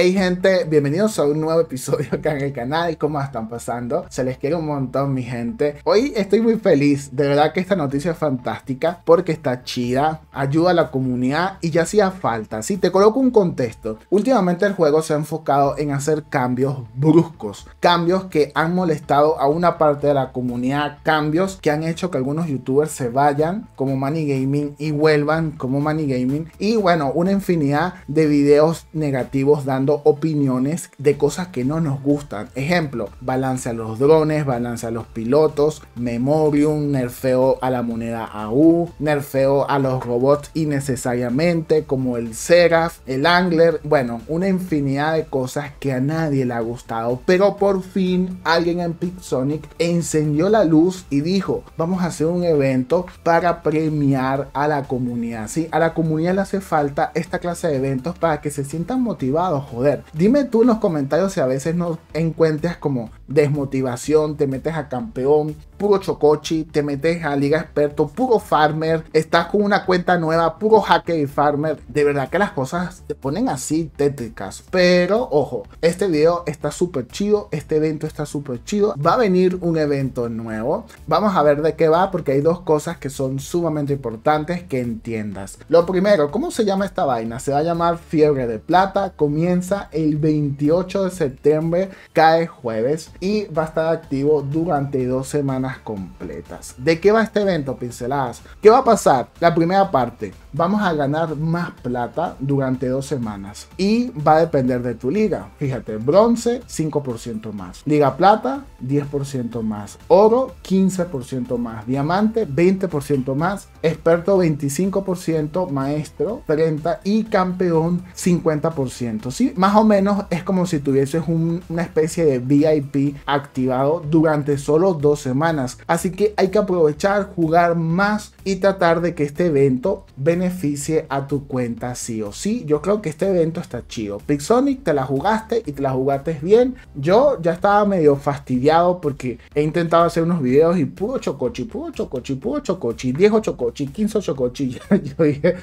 Hey gente, bienvenidos a un nuevo episodio acá en el canal, ¿cómo están pasando? Se les quiere un montón mi gente. Hoy estoy muy feliz, de verdad que esta noticia es fantástica porque está chida, ayuda a la comunidad y ya hacía falta. Si te coloco un contexto, últimamente el juego se ha enfocado en hacer cambios bruscos, cambios que han molestado a una parte de la comunidad, cambios que han hecho que algunos youtubers se vayan como Money Gaming y vuelvan como Money Gaming y bueno, una infinidad de videos negativos dando opiniones de cosas que no nos gustan. Ejemplo, balance a los drones, balance a los pilotos, memorium, nerfeo a la moneda AU, nerfeo a los robots innecesariamente como el Seraph, el Angler, bueno, una infinidad de cosas que a nadie le ha gustado, pero por fin alguien en Pixonic encendió la luz y dijo, vamos a hacer un evento para premiar a la comunidad, ¿sí? A la comunidad le hace falta esta clase de eventos para que se sientan motivados, Dime tú en los comentarios si a veces no encuentras como desmotivación, te metes a campeón, puro chocochi, te metes a liga experto, puro farmer, estás con una cuenta nueva, puro hacker y farmer. De verdad que las cosas te ponen así tétricas. Pero ojo, este video está súper chido, este evento está súper chido. Va a venir un evento nuevo. Vamos a ver de qué va porque hay dos cosas que son sumamente importantes que entiendas. Lo primero, ¿cómo se llama esta vaina? Se va a llamar Fiebre de Plata. Comienza el 28 de septiembre, cae jueves y va a estar activo durante dos semanas completas. ¿De qué va este evento, pinceladas? ¿Qué va a pasar? La primera parte, vamos a ganar más plata durante dos semanas y va a depender de tu liga. Fíjate, bronce 5% más, liga plata 10% más, oro 15% más, diamante 20% más, experto 25%, maestro 30% y campeón 50%. ¿sí? Más o menos es como si tuvieses una especie de VIP activado durante solo dos semanas. Así que hay que aprovechar, jugar más y tratar de que este evento beneficie a tu cuenta sí o sí. Yo creo que este evento está chido. Pixonic te la jugaste y te la jugaste bien. Yo ya estaba medio fastidiado porque he intentado hacer unos videos y puro chocochi, puro chocochi, puro chocochi, 10 chocochi, 15 chocochi. Yo dije...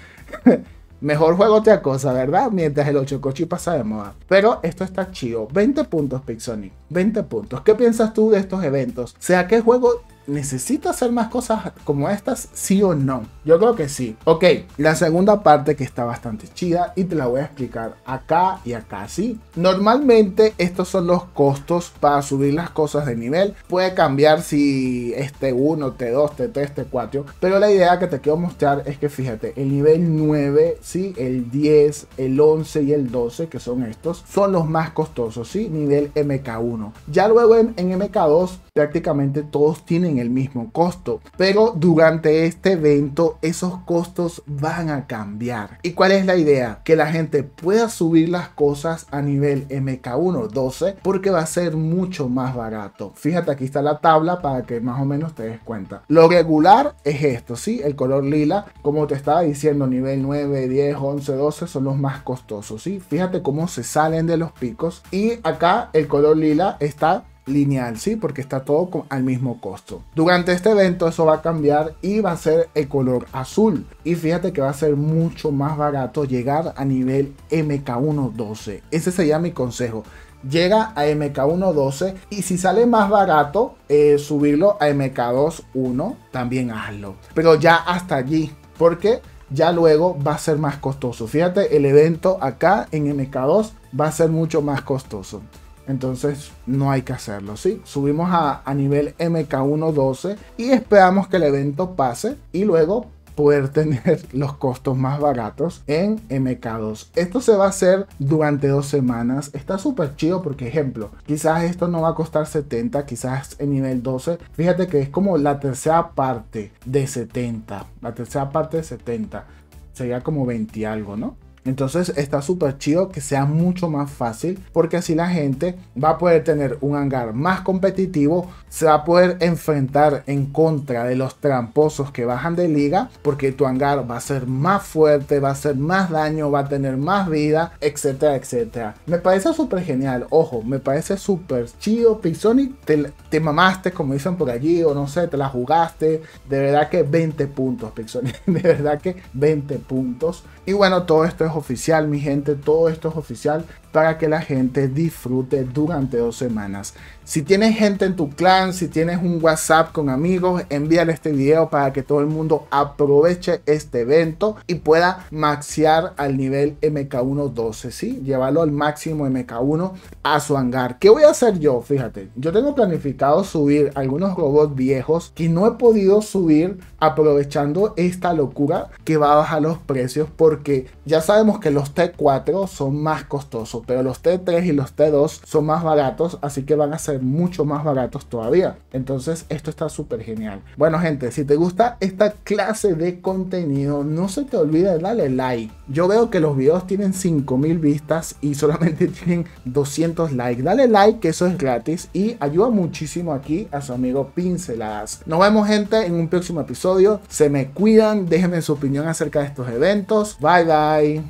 Mejor juego otra cosa, ¿verdad? Mientras el 8 cochi pasa de moda. Pero esto está chido. 20 puntos, Pixonic. 20 puntos. ¿Qué piensas tú de estos eventos? O ¿Sea que juego ¿Necesito hacer más cosas como estas? ¿Sí o no? Yo creo que sí. Ok, la segunda parte que está bastante chida y te la voy a explicar acá y acá, ¿sí? Normalmente estos son los costos para subir las cosas de nivel. Puede cambiar si es t 1, T2, T3, T4. Pero la idea que te quiero mostrar es que fíjate, el nivel 9, ¿sí? El 10, el 11 y el 12, que son estos, son los más costosos, ¿sí? Nivel MK1. Ya luego en MK2 prácticamente todos tienen el mismo costo, pero durante este evento esos costos van a cambiar. ¿Y cuál es la idea? Que la gente pueda subir las cosas a nivel MK1 12 porque va a ser mucho más barato. Fíjate, aquí está la tabla para que más o menos te des cuenta. Lo regular es esto, ¿sí? El color lila, como te estaba diciendo, nivel 9, 10, 11, 12 son los más costosos, ¿sí? Fíjate cómo se salen de los picos y acá el color lila está lineal, ¿sí? Porque está todo al mismo costo. Durante este evento eso va a cambiar y va a ser el color azul. Y fíjate que va a ser mucho más barato llegar a nivel MK112. Ese sería mi consejo. Llega a MK112 y si sale más barato eh, subirlo a MK21, también hazlo. Pero ya hasta allí, porque ya luego va a ser más costoso. Fíjate, el evento acá en MK2 va a ser mucho más costoso. Entonces no hay que hacerlo, ¿sí? Subimos a, nivel MK112 y esperamos que el evento pase y luego poder tener los costos más baratos en MK2. Esto se va a hacer durante dos semanas. Está súper chido porque, ejemplo, quizás esto no va a costar 70, quizás en nivel 12. Fíjate que es como la tercera parte de 70. La tercera parte de 70. Sería como 20 algo, ¿no? Entonces está súper chido que sea mucho más fácil porque así la gente va a poder tener un hangar más competitivo, se va a poder enfrentar en contra de los tramposos que bajan de liga porque tu hangar va a ser más fuerte, va a hacer más daño, va a tener más vida, etcétera, etcétera. Me parece súper genial, ojo, me parece súper chido, Pixonic, te, mamaste como dicen por allí o no sé, te la jugaste, de verdad que 20 puntos, Pixonic, de verdad que 20 puntos. Y bueno, todo esto es oficial, mi gente. Todo esto es oficial para que la gente disfrute durante dos semanas. Si tienes gente en tu clan, si tienes un WhatsApp con amigos, envíale este video para que todo el mundo aproveche este evento y pueda maxear al nivel MK1 12, ¿sí? Llevarlo al máximo MK1 a su hangar. ¿Qué voy a hacer yo? Fíjate, yo tengo planificado subir algunos robots viejos que no he podido subir aprovechando esta locura que va a bajar los precios porque ya sabemos que los T4 son más costosos pero los T3 y los T2 son más baratos, así que van a ser mucho más baratos todavía. Entonces esto está súper genial. Bueno gente, si te gusta esta clase de contenido, no se te olvide de darle like. Yo veo que los videos tienen 5000 vistas y solamente tienen 200 likes. Dale like, que eso es gratis y ayuda muchísimo aquí a su amigo Pinceladas. Nos vemos gente en un próximo episodio. Se me cuidan, déjenme su opinión acerca de estos eventos. Bye bye.